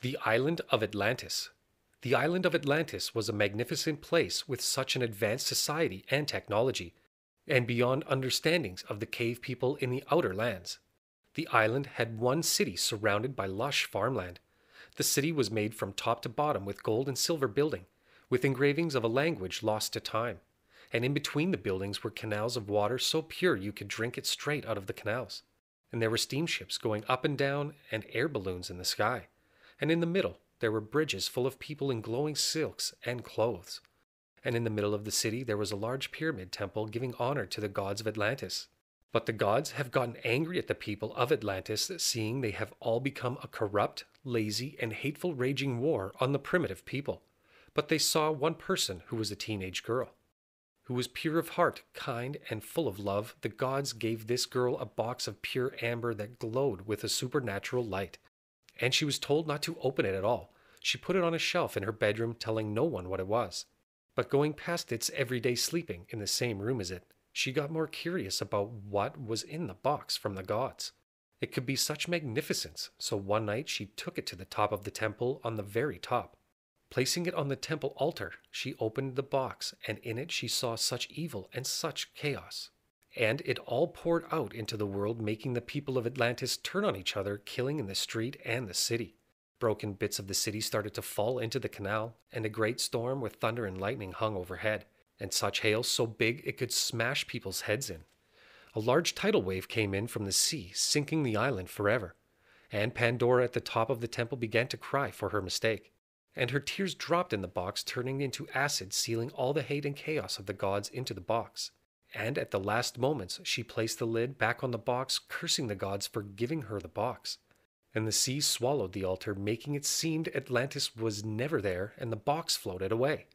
The Island of Atlantis. The island of Atlantis was a magnificent place with such an advanced society and technology, and beyond understandings of the cave people in the outer lands. The island had one city surrounded by lush farmland, the city was made from top to bottom with gold and silver building, with engravings of a language lost to time. And in between the buildings were canals of water so pure you could drink it straight out of the canals. And there were steamships going up and down and air balloons in the sky. And in the middle, there were bridges full of people in glowing silks and clothes. And in the middle of the city, there was a large pyramid temple giving honor to the gods of Atlantis. But the gods have gotten angry at the people of Atlantis, seeing they have all become a corrupt, lazy, and hateful raging war on the primitive people. But they saw one person who was a teenage girl. Who was pure of heart, kind, and full of love, the gods gave this girl a box of pure amber that glowed with a supernatural light. And she was told not to open it at all. She put it on a shelf in her bedroom, telling no one what it was, but going past its every day sleeping in the same room as it she got more curious about what was in the box from the gods. It could be such magnificence, so one night she took it to the top of the temple on the very top. Placing it on the temple altar, she opened the box, and in it she saw such evil and such chaos. And it all poured out into the world, making the people of Atlantis turn on each other, killing in the street and the city. Broken bits of the city started to fall into the canal, and a great storm with thunder and lightning hung overhead and such hail so big it could smash people's heads in. A large tidal wave came in from the sea, sinking the island forever. And Pandora at the top of the temple began to cry for her mistake. And her tears dropped in the box, turning into acid, sealing all the hate and chaos of the gods into the box. And at the last moments, she placed the lid back on the box, cursing the gods for giving her the box. And the sea swallowed the altar, making it seem Atlantis was never there, and the box floated away.